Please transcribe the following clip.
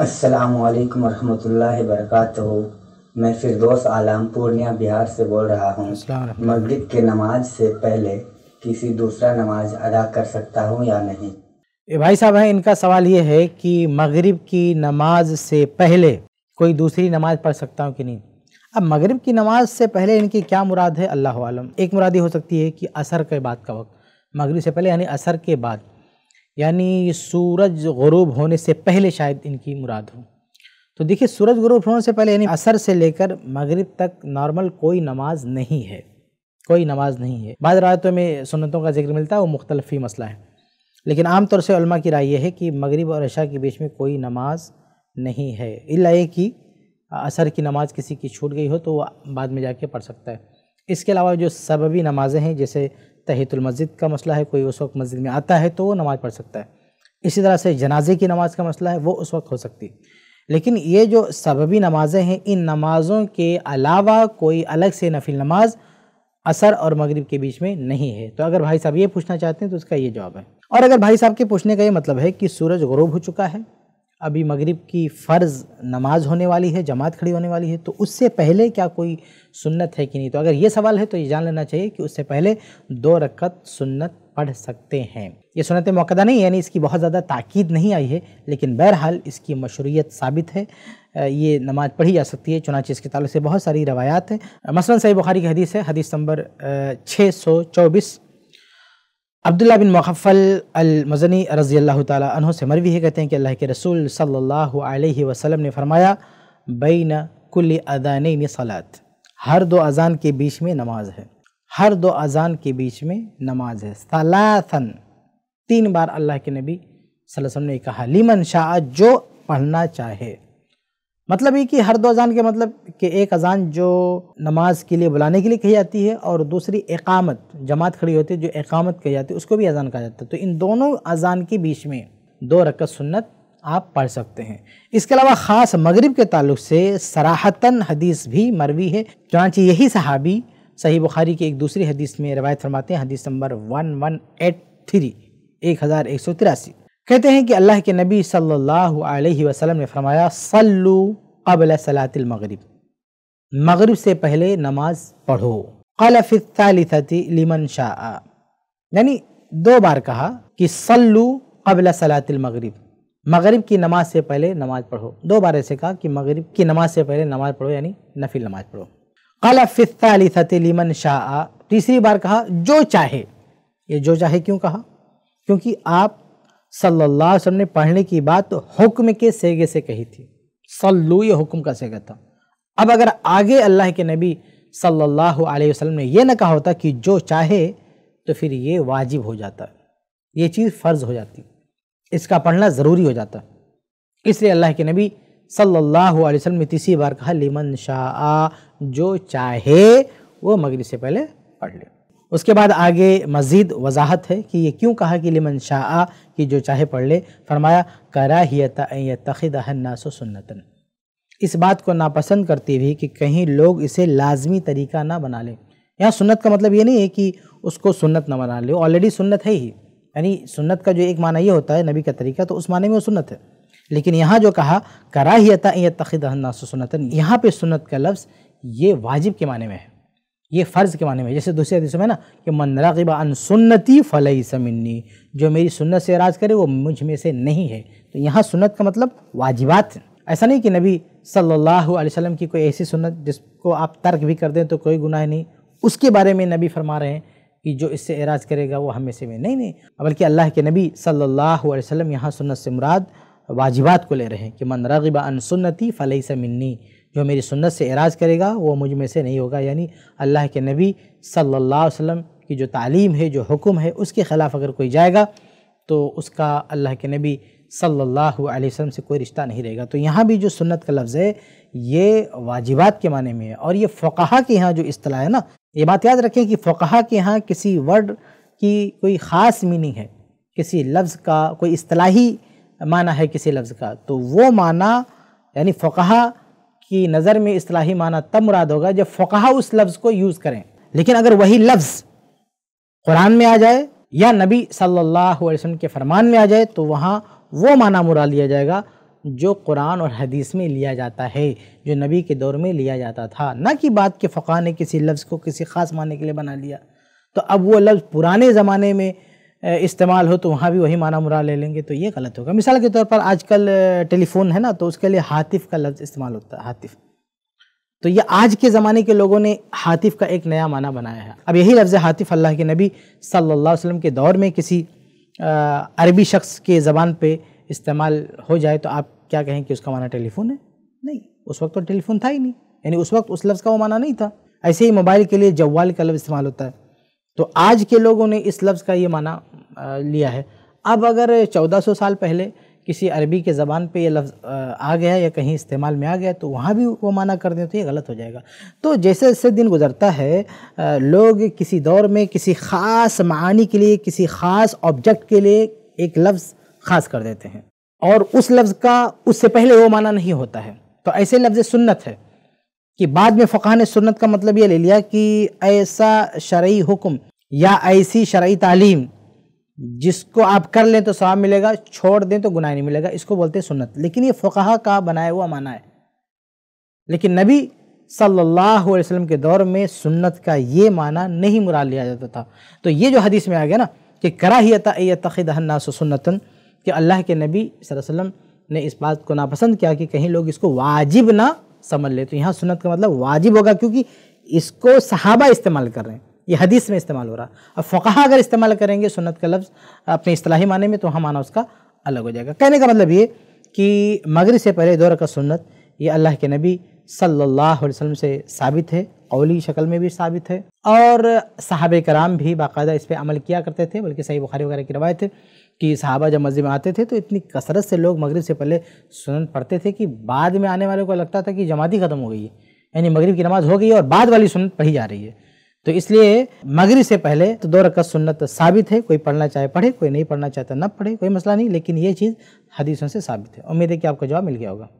अस्सलाम वालेकुम रहमतुल्लाहि मैं फिरदौस आलम पूर्णिया बिहार से बोल रहा हूँ मगरिब के नमाज से पहले किसी दूसरा नमाज अदा कर सकता हूँ या नहीं ए भाई साहब हैं इनका सवाल ये है कि मगरिब की नमाज से पहले कोई दूसरी नमाज पढ़ सकता हूँ कि नहीं अब मगरिब की नमाज से पहले इनकी क्या मुराद है अल्लाह आलम एक मुरादी हो सकती है कि असर के बाद का वक्त मगरिब से पहले यानी असर के बाद यानी सूरज गरूब होने से पहले शायद इनकी मुराद हो तो देखिए सूरज गरूब होने से पहले यानी असर से लेकर मगरिब तक नॉर्मल कोई नमाज नहीं है कोई नमाज नहीं है बाद रातों में सुनतों का जिक्र मिलता है वो मुख्तलफ़ी मसला है लेकिन आम तौर से उलमा की राय यह है कि मगरिब और अशा के बीच में कोई नमाज नहीं है इला कि असर की नमाज़ किसी की छूट गई हो तो वह बाद में जाके पढ़ सकता है इसके अलावा जो सबबी नमाज़ें हैं जैसे तहतुलमस्जिद का मसला है कोई उस वक्त मस्जिद में आता है तो वो नमाज़ पढ़ सकता है इसी तरह से जनाजे की नमाज़ का मसला है वो उस वक्त हो सकती है लेकिन ये जो सबबी नमाज़ें हैं इन नमाज़ों के अलावा कोई अलग से नफिल नमाज असर और मगरिब के बीच में नहीं है तो अगर भाई साहब ये पूछना चाहते हैं तो उसका ये जवाब है और अगर भाई साहब के पूछने का ये मतलब है कि सूरज गरूब हो चुका है अभी मगरिब की फ़र्ज़ नमाज होने वाली है जमात खड़ी होने वाली है तो उससे पहले क्या कोई सुन्नत है कि नहीं तो अगर ये सवाल है तो ये जान लेना चाहिए कि उससे पहले दो रकत सुन्नत पढ़ सकते हैं ये सुनत मौकदा नहीं यानी इसकी बहुत ज़्यादा ताकीद नहीं आई है लेकिन बहरहाल इसकी मशरूत साबित है ये नमाज़ पढ़ी जा सकती है चुनाच इसके ताल्लुक से बहुत सारी रवायात हैं मसलन सही बुखारी की हदीस है हदीस नंबर छः सौ चौबीस अब्दुल्ला बिन मुखफ़ल अलमजनी रज़ी अल्लाह तहों से मरवी है कहते हैं कि अल्लाह के रसूल सल्लल्लाहु अलैहि वसल्लम ने फरमाया बैन कुल अदान सलात हर दो अजान के बीच में नमाज है हर दो अजान के बीच में नमाज है सलासन तीन बार अल्लाह के नबी वसल्लम ने कहा लिमन शाह जो पढ़ना चाहे मतलब ये कि हर दो अजान के मतलब कि एक अजान जो नमाज के लिए बुलाने के लिए कही जाती है और दूसरी एकामत जमात खड़ी होती है जो एकामत कही जाती है उसको भी अजान कहा जाता है तो इन दोनों अजान के बीच में दो रकत सुन्नत आप पढ़ सकते हैं इसके अलावा ख़ास मगरब के ताल्लुक से सराहतन हदीस भी मरवी है चुनाच यही सहाबी सही बुखारी की एक दूसरी हदीस में रवायत फरमाते हैं हदीस number one one eight three एक हज़ार एक सौ तिरासी कहते हैं कि अल्लाह के नबी सल्लल्लाहु अलैहि वसल्लम ने फरमाया सल्लु कबल सलातिल मगरिब मगरिब से पहले नमाज पढ़ो कलफ़ालथती लिमन शाह यानी दो बार कहा कि सल्लु कबल सलातिल मगरिब मगरिब की नमाज से पहले नमाज पढ़ो दो बार ऐसे कहा कि मगरिब की नमाज से पहले नमाज पढ़ो यानी नफिल नमाज पढ़ो कलफ़ालथती लिमन शाह तीसरी बार कहा जो चाहे ये जो चाहे क्यों कहा क्योंकि आप सल्लल्लाहु अलैहि वसल्लम ने पढ़ने की बात तो हुक्म के सेगे से कही थी सल्लू ये हुक्म का सेगा था अब अगर आगे अल्लाह के नबी सल्लल्लाहु अलैहि वसल्लम ने यह न कहा होता कि जो चाहे तो फिर ये वाजिब हो जाता ये चीज़ फ़र्ज़ हो जाती इसका पढ़ना ज़रूरी हो जाता इसलिए अल्लाह के नबी सल्लल्लाहु अलैहि वसल्लम ने तीसरी बार कहा लिमन शाह जो चाहे वो मगरिब से पहले पढ़ ले उसके बाद आगे मज़ीद वजाहत है कि ये क्यों कहा कि लिमन शाह कि जो चाहे पढ़ ले फरमाया करा कराहियतखनासो सुन्नतन इस बात को नापसंद करती हुई कि कहीं लोग इसे लाजमी तरीका ना बना लें यहाँ सुन्नत का मतलब ये नहीं है कि उसको सुन्नत ना बना ले ऑलरेडी सुन्नत है ही यानी सुन्नत का जो एक माना ये होता है नबी का तरीका तो उस माने में वो सुन्नत है लेकिन यहाँ जो कहा करा कराहियता तखिदनासो सुन्नतन यहाँ पर सुन्नत का लफ्ज़ ये वाजिब के माने में है ये फ़र्ज़ के माने में जैसे दूसरे हदीस में ना कि मन अन सुन्नति फ़लई समन्नी जो मेरी सुन्नत से राज करे वो मुझ में से नहीं है तो यहाँ सुन्नत का मतलब वाजिबात ऐसा नहीं कि नबी सल्लल्लाहु अलैहि वसल्लम की कोई ऐसी सुन्नत जिसको आप तर्क भी कर दें तो कोई गुनाह नहीं उसके बारे में नबी फरमा रहे हैं कि जो इससे एराज करेगा वो हमें से में नहीं नहीं बल्कि अल्लाह के नबी सल्लल्लाहु अलैहि वसल्लम यहाँ सुन्नत से मुराद वाजिबात को ले रहे हैं कि मन रगिबा अन सुन्नति फ़लई समन्नी जो मेरी सुन्नत से एराज करेगा वो मुझ में से नहीं होगा यानी अल्लाह के नबी सल्लल्लाहु अलैहि वसल्लम की जो तालीम है जो हुक्म है उसके ख़िलाफ़ अगर कोई जाएगा तो उसका अल्लाह के नबी सल्लल्लाहु अलैहि वसल्लम से कोई रिश्ता नहीं रहेगा तो यहाँ भी जो सुन्नत का लफ्ज़ है ये वाजिबात के माने में है और ये फ़क़हा के यहाँ जो अतलाह है ना ये बात याद रखें कि फ़क़हा के यहाँ किसी वर्ड की कोई ख़ास मीनिंग है किसी लफ्ज़ का कोई अतलाही माना है किसी लफ्ज़ का तो वो माना यानी फ़क़हा की नज़र में असलाही माना तब मुराद होगा जब फ़ुकाहा उस लफ्ज़ को यूज़ करें लेकिन अगर वही लफ्ज़ कुरान में आ जाए या नबी सल्लल्लाहु अलैहि वसल्लम के फरमान में आ जाए तो वहाँ वो माना मुरा लिया जाएगा जो कुरान और हदीस में लिया जाता है जो नबी के दौर में लिया जाता था ना कि बात के फ़क़ा ने किसी लफ्ज़ को किसी ख़ास माने के लिए बना लिया तो अब वो लफ्ज़ पुराने ज़माने में इस्तेमाल हो तो वहाँ भी वही माना मुरा ले लेंगे तो ये गलत होगा मिसाल के तौर पर आजकल टेलीफोन है ना तो उसके लिए हातिफ़ का लफ्ज़ इस्तेमाल होता है हातिफ़ तो ये आज के ज़माने के लोगों ने हातिफ़ का एक नया माना बनाया है अब यही लफ्ज़ हातिफ़ अल्लाह के नबी सल्लल्लाहु अलैहि वसल्लम के दौर में किसी अरबी शख्स के ज़बान पर इस्तेमाल हो जाए तो आप क्या कहें कि उसका माना टेलीफोन है नहीं उस वक्त तो टेलीफोन था ही नहीं यानी उस वक्त उस लफ्ज़ का वो माना नहीं था ऐसे ही मोबाइल के लिए जवाल का लफ्ज़ इस्तेमाल होता है तो आज के लोगों ने इस लफ्ज़ का ये माना लिया है अब अगर 1400 साल पहले किसी अरबी के ज़बान पे ये लफ्ज़ आ गया या कहीं इस्तेमाल में आ गया तो वहाँ भी वो माना कर दें तो ये गलत हो जाएगा तो जैसे जैसे दिन गुजरता है लोग किसी दौर में किसी ख़ास मानी के लिए किसी ख़ास ऑब्जेक्ट के लिए एक लफ्ज़ ख़ास कर देते हैं और उस लफ्ज़ का उससे पहले वो माना नहीं होता है तो ऐसे लफ्ज़ सुन्नत है कि बाद में फ़क़ा ने सुन्नत का मतलब ये ले लिया कि ऐसा शर्य हुक्म या ऐसी शर्य तालीम जिसको आप कर लें तो सवाब मिलेगा छोड़ दें तो गुनाह नहीं मिलेगा इसको बोलते हैं सुन्नत लेकिन ये फ़क़ा का बनाया हुआ माना है लेकिन नबी सल्लल्लाहु अलैहि वसल्लम के दौर में सुन्नत का ये माना नहीं मुराद लिया जाता था तो ये जो हदीस में आ गया ना कि कराहियताखनास सुन्नतन कि अल्लाह के नबी वसल्लम ने इस बात को नापसंद किया कि कहीं लोग इसको वाजिब ना समझ ले तो यहाँ सुनत का मतलब वाजिब होगा क्योंकि इसको सहाबा इस्तेमाल कर रहे हैं ये हदीस में इस्तेमाल हो रहा और फ़क़ा अगर इस्तेमाल करेंगे सुनत का लफ्ज़ अपने असलाही माने में तो हम माना उसका अलग हो जाएगा कहने का मतलब ये कि मगरब से पहले दौर का सुनत ये अल्लाह के नबी सल्लल्लाहु अलैहि वसल्लम से साबित है अवली शक्ल में भी साबित है और साहब कराम भी बाकायदा इस पर अमल किया करते थे बल्कि सही बुखारी वगैरह की रवायत है कि सहाबा जब मस्जिद में आते थे तो इतनी कसरत से लोग मगरिब से पहले सुनन पढ़ते थे कि बाद में आने वाले को लगता था कि जमाती ख़त्म हो गई है यानी मगरिब की नमाज़ हो गई है और बाद वाली सुनत पढ़ी जा रही है तो इसलिए मगरब से पहले तो दो रकत सुनत साबित है कोई पढ़ना चाहे पढ़े कोई नहीं पढ़ना चाहता ना पढ़े कोई मसला नहीं लेकिन ये चीज़ हदीसों से साबित है उम्मीद है कि आपको जवाब मिल गया होगा